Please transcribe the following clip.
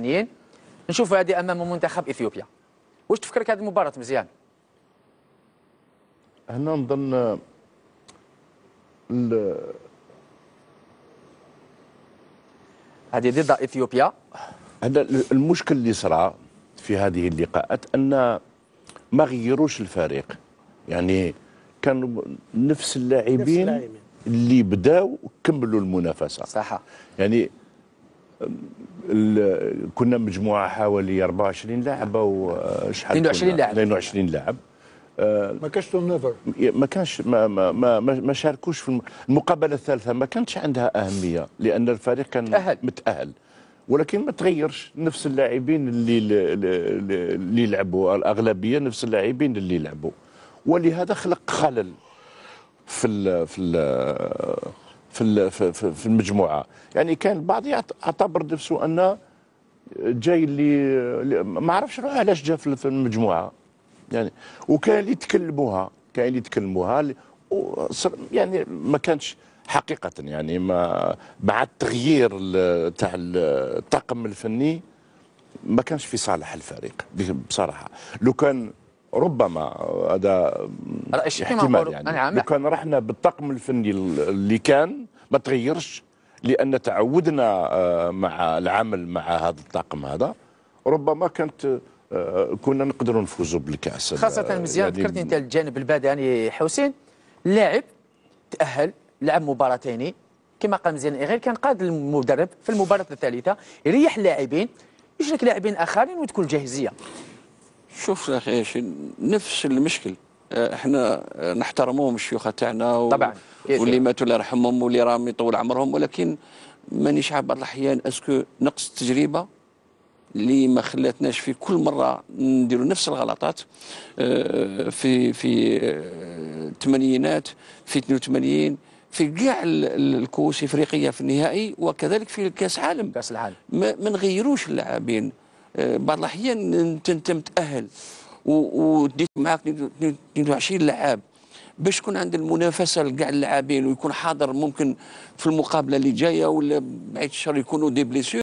الفنيين نشوف هذه امام منتخب اثيوبيا واش تفكرك هذه المباراه مزيان هنا نظن ال... هذه ضد اثيوبيا هذا المشكل اللي صرا في هذه اللقاءات ان ما غيروش الفريق يعني كانوا نفس اللاعبين اللي بداوا وكملوا المنافسه صح يعني كنا مجموعه حوالي 24 لاعب او آه، شحال 22 لاعب 22 لاعب ما كانش تون ما كانش ما ما ما, ما شاركوش في المقابله الثالثه ما كانتش عندها اهميه لان الفريق كان أهل. متاهل ولكن ما تغيرش نفس اللاعبين اللي اللي لعبوا الاغلبيه نفس اللاعبين اللي لعبوا ولهذا خلق خلل في الـ في الـ في في المجموعه يعني كان البعض يعتبر نفسه ان جاي اللي ما عرفش علاش جا في المجموعه يعني وكان اللي تكلموها كان اللي تكلموها يعني ما كانش حقيقة يعني ما مع التغيير تاع الطاقم الفني ما كانش في صالح الفريق بصراحة لو كان ربما هذا احتمال يعني نعم. لو كان رحنا بالطقم الفني اللي كان ما تغيرش لان تعودنا آه، مع العمل مع هذا الطاقم هذا ربما كانت آه، كنا نقدروا نفوزوا بالكاس خاصه مزيان يعني ذكرت انت الجانب البدني حسين لاعب تاهل لعب مباراتين كما قال مزيان غير كان قاد المدرب في المباراه الثالثه يريح اللاعبين يشرك لاعبين اخرين وتكون الجاهزيه شوف اخي نفس المشكل آه، احنا نحترموهم الشيوخ تاعنا طبعا واللي ماتوا الله يرحمهم واللي راهم يطول عمرهم ولكن مانيش عارف بعض الاحيان اسكو نقص التجربه اللي ما خلاتناش في كل مره نديروا نفس الغلطات آه، في في آه، الثمانينات في 82 في كاع الكؤوس الافريقيه في النهائي وكذلك في الكاس عالم كاس العالم ما, ما نغيروش اللاعبين بعض الاحيان انت متاهل وديت معاك 22 لعاب باش يكون عند المنافسه لكاع اللاعبين ويكون حاضر ممكن في المقابله اللي جايه ولا بعد الشر يكونوا دي بليسيور